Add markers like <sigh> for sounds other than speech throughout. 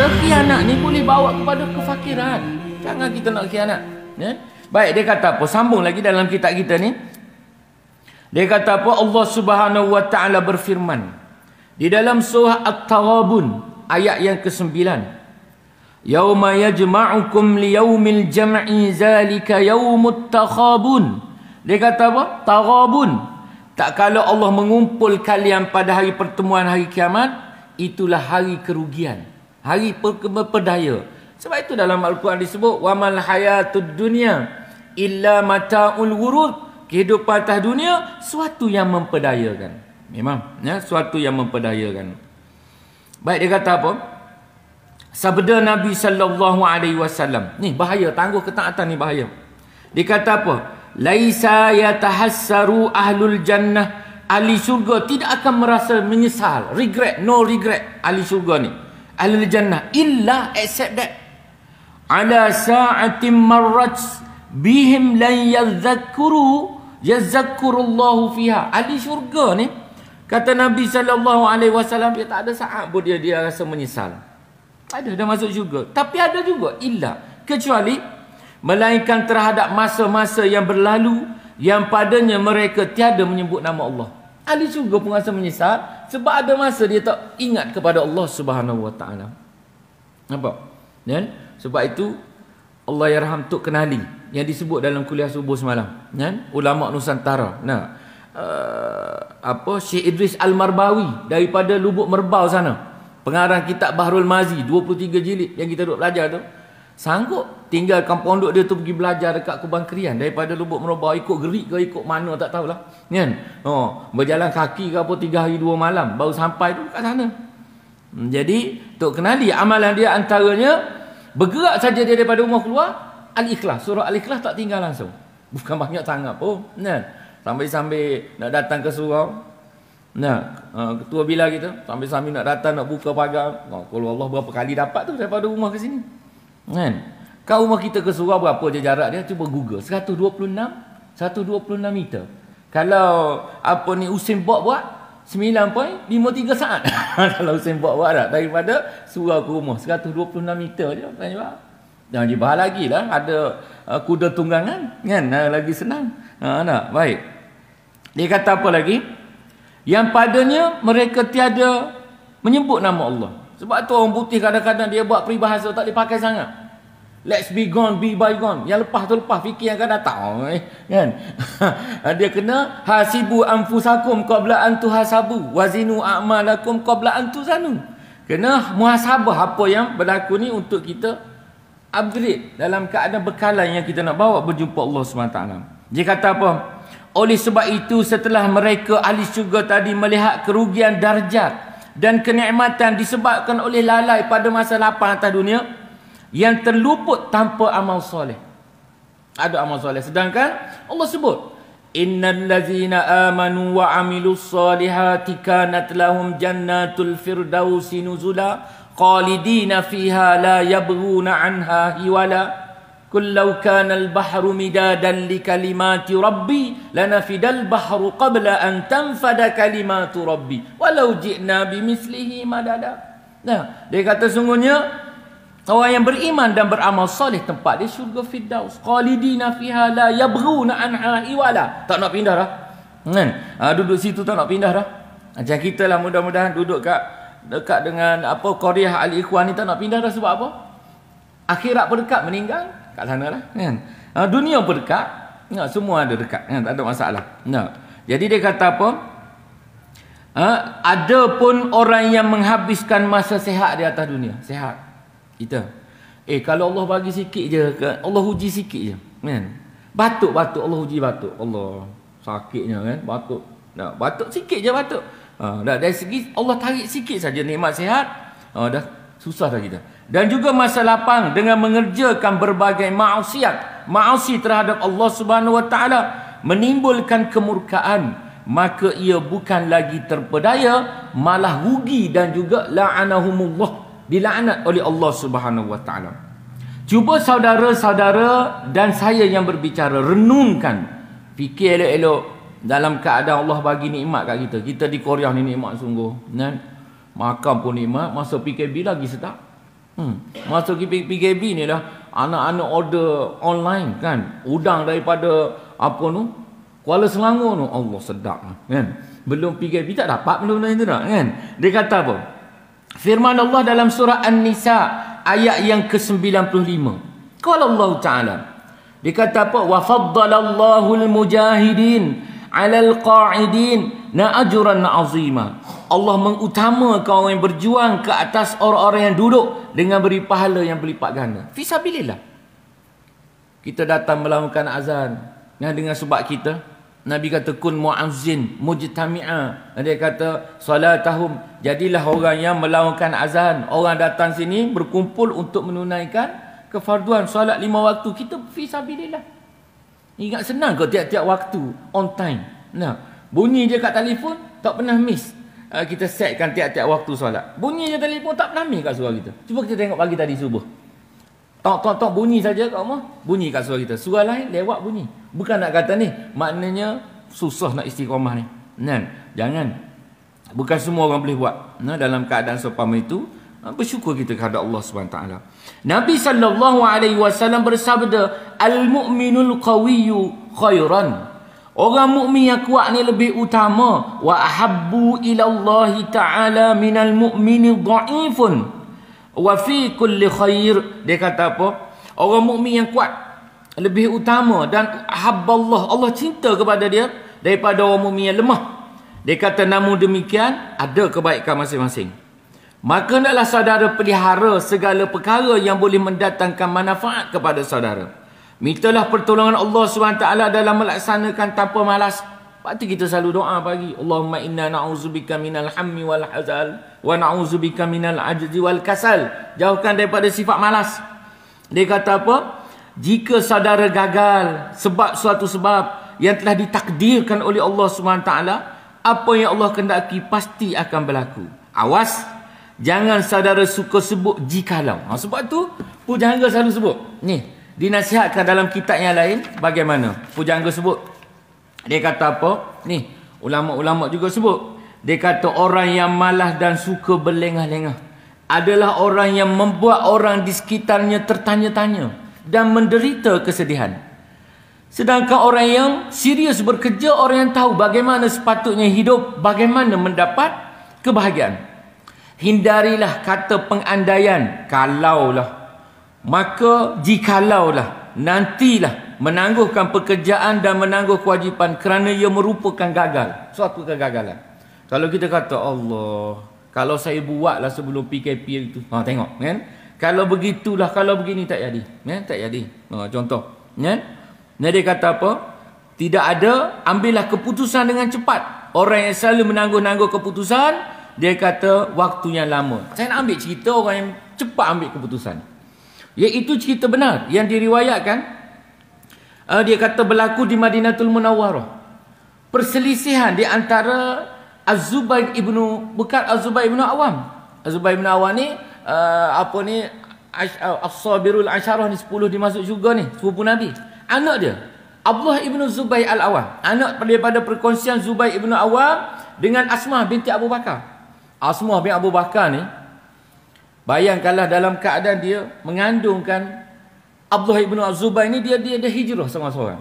Kekhianat ni boleh bawa kepada kefakiran. Jangan kita nak khianat. Ya? Baik, dia kata apa? Sambung lagi dalam kitab kita ni. Dia kata apa? Allah subhanahu wa ta'ala berfirman. Di dalam surah At-Tarabun, ayat yang ke-9. Yawma yajma'ukum liyawmil jam'i zalika yawmut takhabun. Dia kata apa? Tarabun. Tak kalau Allah mengumpul kalian pada hari pertemuan hari kiamat, itulah hari kerugian hari berpedaya sebab itu dalam al-Quran disebut wamal hayatud dunya illa mataul ghurur kehidupan atas dunia suatu yang memperdayakan memang ya suatu yang memperdayakan baik dia kata apa sabda nabi sallallahu alaihi wasallam ni bahaya tangguh ketaatan ni bahaya dia kata apa laisa yatahassaru ahlul jannah ahli syurga tidak akan merasa menyesal regret no regret ahli syurga ni ahli jannah illa accept that ala sa'atin marrat bihim lan yadhakkuru yadhakkurullahu fiha ahli syurga ni kata nabi sallallahu alaihi wasallam dia tak ada saat pun dia dia rasa menyesal ada dah masuk juga, tapi ada juga illa kecuali melainkan terhadap masa-masa yang berlalu yang padanya mereka tiada menyebut nama Allah ahli syurga pun rasa menyesal sebab ada masa dia tak ingat kepada Allah Subhanahu Wa Taala. Nampak? Ya? Sebab itu Allah Yarham tu kenali yang disebut dalam kuliah subuh semalam, ya? Ulama Nusantara. Nah, uh, apa Syekh Idris Al-Marbawi daripada Lubuk Merbau sana. Pengarang kitab Bahrul Mazi 23 jilid yang kita duk belajar tu. Sanggup tinggalkan pondok dia tu pergi belajar dekat Kubang Kerian daripada Lubuk merobah ikut gerik ke ikut mana tak tahulah. Kan? Oh, berjalan kaki ke apa 3 hari dua malam baru sampai tu dekat sana. Hmm, jadi, untuk kenali amalan dia antaranya bergerak saja dia daripada rumah keluar al-ikhlas. Surah al-ikhlas tak tinggal langsung. Bukan <laughs> banyak sangat pun. Kan? Sambil-sambil nak datang ke surau Nah, eh, ketua bila kita sambil-sambil nak datang nak buka pagar. Kalau Allah berapa kali dapat tu daripada rumah ke sini. Kan? Kat rumah kita ke surau berapa je jarak dia? Cuba Google. 126. 126 meter. Kalau apa ni Usain Bolt buat, 9.53 saat. <laughs> Kalau Usain Bolt buat lah. Daripada surau ke rumah. 126 meter je. Tanya bahan. Jangan jibah lagi lah. Ada uh, kuda tunggangan. Kan? Uh, lagi senang. Ha, uh, Baik. Dia kata apa lagi? Yang padanya mereka tiada menyebut nama Allah. Sebab tu orang putih kadang-kadang dia buat peribahasa tak dipakai sangat. Let's be gone, be by gone. Yang lepas tu lepas, fikir yang akan datang. Oh, eh, kan? <laughs> dia kena hasibu anfusakum qabla antu tuhasabu wazinu a'malakum qabla antu zanu. Kena muhasabah apa yang berlaku ni untuk kita upgrade dalam keadaan bekalan yang kita nak bawa berjumpa Allah SWT. Dia kata apa? Oleh sebab itu setelah mereka ahli syurga tadi melihat kerugian darjat dan kenikmatan disebabkan oleh lalai pada masa lapang atas dunia yang terluput tanpa amal soleh. Ada amal soleh. Sedangkan Allah sebut, Innalazina amanu wa amilu salihati kanat lahum jannatul firdausi nuzula qalidina fiha la yabghuna anha wala قل لو كان البحر مدادا لكلمات ربي لنفد البحر قبل أن تنفد كلمات ربي ولو جئنا بمثله مددا Nah, dia kata sungguhnya orang yang beriman dan beramal soleh tempat dia syurga firdaus. Qalidina fiha la yabghuna anha iwala. Tak nak pindah dah. Kan? Ha, duduk situ tak nak pindah dah. Macam kita lah mudah-mudahan duduk kat dekat dengan apa Qariah Al-Ikhwan ni tak nak pindah dah sebab apa? Akhirat pun dekat meninggal kat sana lah kan ha, dunia pun dekat ya, semua ada dekat kan? tak ada masalah ya. jadi dia kata apa ha, ada pun orang yang menghabiskan masa sehat di atas dunia sehat kita eh kalau Allah bagi sikit je Allah uji sikit je kan batuk-batuk Allah uji batuk Allah sakitnya kan batuk nah, batuk sikit je batuk ha, dah, dari segi Allah tarik sikit saja nikmat sehat ha, dah susah dah kita dan juga masa lapang dengan mengerjakan berbagai maksiat mausi terhadap Allah Subhanahu wa taala menimbulkan kemurkaan maka ia bukan lagi terpedaya malah rugi dan juga la'anahumullah dilaknat oleh Allah Subhanahu wa taala cuba saudara-saudara dan saya yang berbicara renungkan fikir elok-elok dalam keadaan Allah bagi nikmat kat kita kita di Korea ni nikmat sungguh kan makan pun nikmat masa PKB lagi sedap Hmm. Masa PKB ni dah anak-anak order online kan udang daripada apa tu Kuala Selangor tu Allah sedap lah, kan belum PKB tak dapat benda-benda itu dah kan dia kata apa firman Allah dalam surah An-Nisa ayat yang ke-95 kalau Allah Ta'ala dia kata apa wa faddalallahu al-mujahidin ala al-qa'idin na ajran Allah mengutamakan orang yang berjuang ke atas orang-orang yang duduk dengan beri pahala yang berlipat ganda. Fisabilillah. Kita datang melakukan azan. Yang dengan sebab kita. Nabi kata kun mu'azzin mujtami'a. Dia kata salatahum. Jadilah orang yang melakukan azan. Orang datang sini berkumpul untuk menunaikan kefarduan. Salat lima waktu. Kita fisabilillah. Ingat senang ke tiap-tiap waktu on time. Nah, bunyi je kat telefon tak pernah miss uh, kita setkan tiap-tiap waktu solat. Bunyi je telefon tak pernah kat surah kita. Cuba kita tengok pagi tadi subuh. Tok tok tok bunyi saja kat rumah, bunyi kat surah kita. Surah lain lewat bunyi. Bukan nak kata ni, maknanya susah nak istiqomah ni. Nen, kan? jangan. Bukan semua orang boleh buat. Nah, dalam keadaan seperti itu, ah, bersyukur kita kepada Allah SWT. Nabi sallallahu alaihi wasallam bersabda, "Al-mu'minul qawiyyu khairan." Orang mukmin yang kuat ni lebih utama wa habbu ila Allah taala minal mu'mini dha'ifun wa fi kulli khair dia kata apa orang mukmin yang kuat lebih utama dan habballah Allah cinta kepada dia daripada orang mukmin yang lemah dia kata namun demikian ada kebaikan masing-masing maka hendaklah saudara pelihara segala perkara yang boleh mendatangkan manfaat kepada saudara Mintalah pertolongan Allah SWT dalam melaksanakan tanpa malas. Lepas tu kita selalu doa pagi. Allahumma inna na'uzubika minal hammi wal hazal. Wa na'uzubika minal ajzi wal kasal. Jauhkan daripada sifat malas. Dia kata apa? Jika saudara gagal sebab suatu sebab yang telah ditakdirkan oleh Allah SWT. Apa yang Allah kendaki pasti akan berlaku. Awas. Jangan saudara suka sebut jikalau. Ha, sebab tu pujangga selalu sebut. Ni dinasihatkan dalam kitab yang lain bagaimana pujangga sebut dia kata apa ni ulama-ulama juga sebut dia kata orang yang malas dan suka berlengah-lengah adalah orang yang membuat orang di sekitarnya tertanya-tanya dan menderita kesedihan sedangkan orang yang serius bekerja orang yang tahu bagaimana sepatutnya hidup bagaimana mendapat kebahagiaan hindarilah kata pengandaian kalaulah Maka jikalaulah nantilah menangguhkan pekerjaan dan menangguh kewajipan kerana ia merupakan gagal. Suatu kegagalan. Kalau kita kata Allah, kalau saya buatlah sebelum PKP itu. Ha tengok kan. Kalau begitulah, kalau begini tak jadi. Ya, tak jadi. Ha, contoh. Ya. Kan? Nah, dia kata apa? Tidak ada, ambillah keputusan dengan cepat. Orang yang selalu menangguh-nangguh keputusan, dia kata waktu yang lama. Saya nak ambil cerita orang yang cepat ambil keputusan iaitu cerita benar yang diriwayatkan uh, dia kata berlaku di Madinatul Munawwarah perselisihan di antara Az-Zubair ibnu bukan Az-Zubair ibnu Awam Az-Zubair ibnu Awam ni uh, apa ni eh, As-Sabirul Asharah ni 10 dimasuk juga ni sepupu Nabi anak dia Abdullah ibnu Zubair al-Awam anak daripada perkongsian Zubair ibnu Awam dengan Asma binti Abu Bakar Asma binti Abu Bakar ni Bayangkanlah dalam keadaan dia mengandungkan Abdullah ibn Azubah ini dia dia, dah hijrah sama seorang.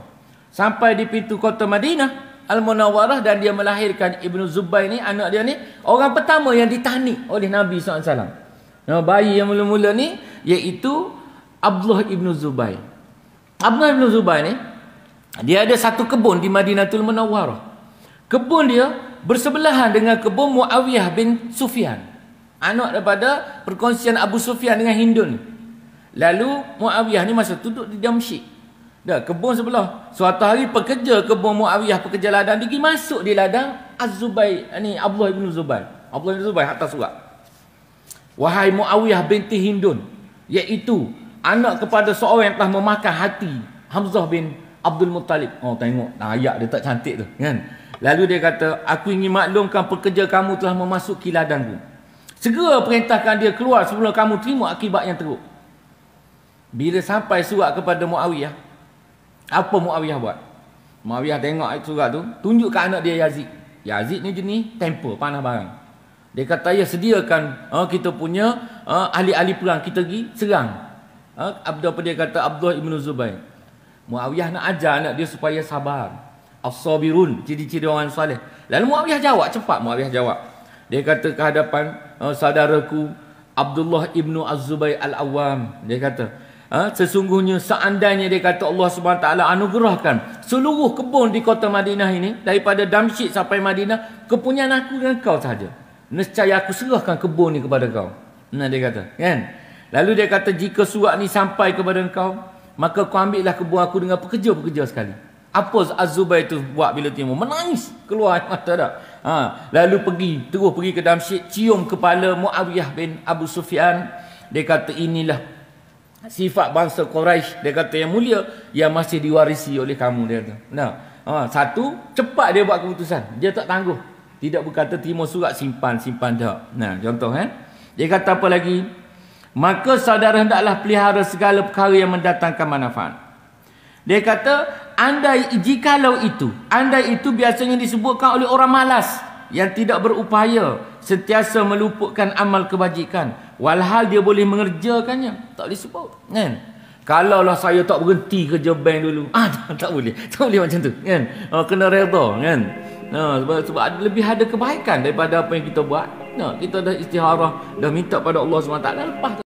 Sampai di pintu kota Madinah Al Munawwarah dan dia melahirkan ibnu Zubair ini anak dia ni orang pertama yang ditani oleh Nabi SAW. Nah, bayi yang mula-mula ni iaitu Abdullah ibnu Zubair. Abdullah ibnu Zubair ni dia ada satu kebun di Madinatul Munawwarah. Kebun dia bersebelahan dengan kebun Muawiyah bin Sufyan anak daripada perkongsian Abu Sufyan dengan Hindun. Lalu Muawiyah ni masa duduk di Damsyik. Dah kebun sebelah. Suatu hari pekerja kebun Muawiyah pekerja ladang dia masuk di ladang Az-Zubair ni Abdullah bin Zubair. Abdullah bin Zubair atas surat. Wahai Muawiyah binti Hindun, iaitu anak kepada seorang yang telah memakan hati Hamzah bin Abdul Muttalib. Oh tengok, nah, ayat dia tak cantik tu, kan? Lalu dia kata, aku ingin maklumkan pekerja kamu telah memasuki ladangku. Segera perintahkan dia keluar sebelum kamu terima akibat yang teruk. Bila sampai surat kepada Muawiyah, apa Muawiyah buat? Muawiyah tengok surat tu, tunjuk ke anak dia Yazid. Yazid ni jenis tempo, panah barang. Dia kata, ya sediakan uh, kita punya uh, ahli-ahli pulang kita pergi serang. Uh, ah, Abdul apa dia kata, Abdul Ibn Zubair. Muawiyah nak ajar anak dia supaya sabar. Asabirun, ciri-ciri orang soleh. Lalu Muawiyah jawab, cepat Muawiyah jawab. Dia kata ke hadapan uh, saudaraku Abdullah ibnu Az-Zubay Al-Awwam dia kata uh, sesungguhnya seandainya dia kata Allah SWT anugerahkan seluruh kebun di kota Madinah ini daripada Damsyik sampai Madinah kepunyaan aku dengan kau sahaja nescaya aku serahkan kebun ni kepada kau nah dia kata kan lalu dia kata jika surat ni sampai kepada kau maka kau ambillah kebun aku dengan pekerja-pekerja sekali apa Az-Zubay tu buat bila timur menangis keluar air mata dah Ha, lalu pergi, terus pergi ke Damsyik, cium kepala Muawiyah bin Abu Sufyan. Dia kata inilah sifat bangsa Quraisy. Dia kata yang mulia yang masih diwarisi oleh kamu dia kata. Nah, ha, satu cepat dia buat keputusan. Dia tak tangguh. Tidak berkata terima surat simpan simpan dah. Nah, contoh kan. Dia kata apa lagi? Maka saudara hendaklah pelihara segala perkara yang mendatangkan manfaat. Dia kata, andai jikalau itu, andai itu biasanya disebutkan oleh orang malas yang tidak berupaya sentiasa melupakan amal kebajikan. Walhal dia boleh mengerjakannya. Tak boleh sebut. Kan? Kalau lah saya tak berhenti kerja bank dulu. <laughs> Ah, tak, tak boleh. <laughs> Tak boleh macam tu. Kan? Oh, kena redha. Kan? No, ah, sebab, sebab lebih ada kebaikan daripada apa yang kita buat. No, kita dah istiharah, dah minta pada Allah SWT. Lepas tu.